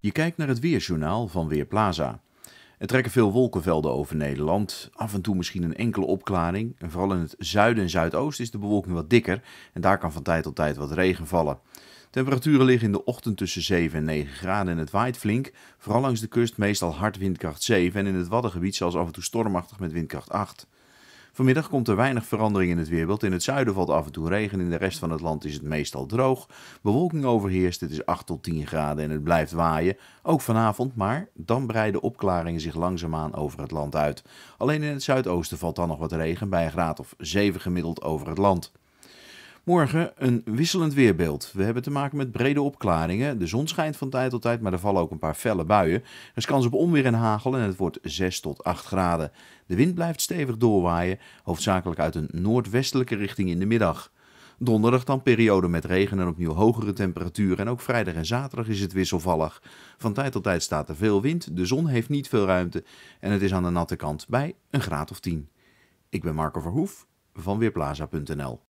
Je kijkt naar het weerjournaal van Weerplaza. Er trekken veel wolkenvelden over Nederland, af en toe misschien een enkele opklaring. En vooral in het zuiden en zuidoosten is de bewolking wat dikker en daar kan van tijd tot tijd wat regen vallen. Temperaturen liggen in de ochtend tussen 7 en 9 graden en het waait flink, vooral langs de kust meestal hard windkracht 7 en in het Waddengebied zelfs af en toe stormachtig met windkracht 8. Vanmiddag komt er weinig verandering in het weerbeeld. In het zuiden valt af en toe regen, in de rest van het land is het meestal droog. Bewolking overheerst, het is 8 tot 10 graden en het blijft waaien. Ook vanavond, maar dan breiden opklaringen zich langzaamaan over het land uit. Alleen in het zuidoosten valt dan nog wat regen bij een graad of 7 gemiddeld over het land. Morgen een wisselend weerbeeld. We hebben te maken met brede opklaringen. De zon schijnt van tijd tot tijd, maar er vallen ook een paar felle buien. Er is kans op onweer en hagel en het wordt 6 tot 8 graden. De wind blijft stevig doorwaaien, hoofdzakelijk uit een noordwestelijke richting in de middag. Donderdag dan periode met regen en opnieuw hogere temperaturen. En ook vrijdag en zaterdag is het wisselvallig. Van tijd tot tijd staat er veel wind, de zon heeft niet veel ruimte en het is aan de natte kant bij een graad of 10. Ik ben Marco Verhoef van Weerplaza.nl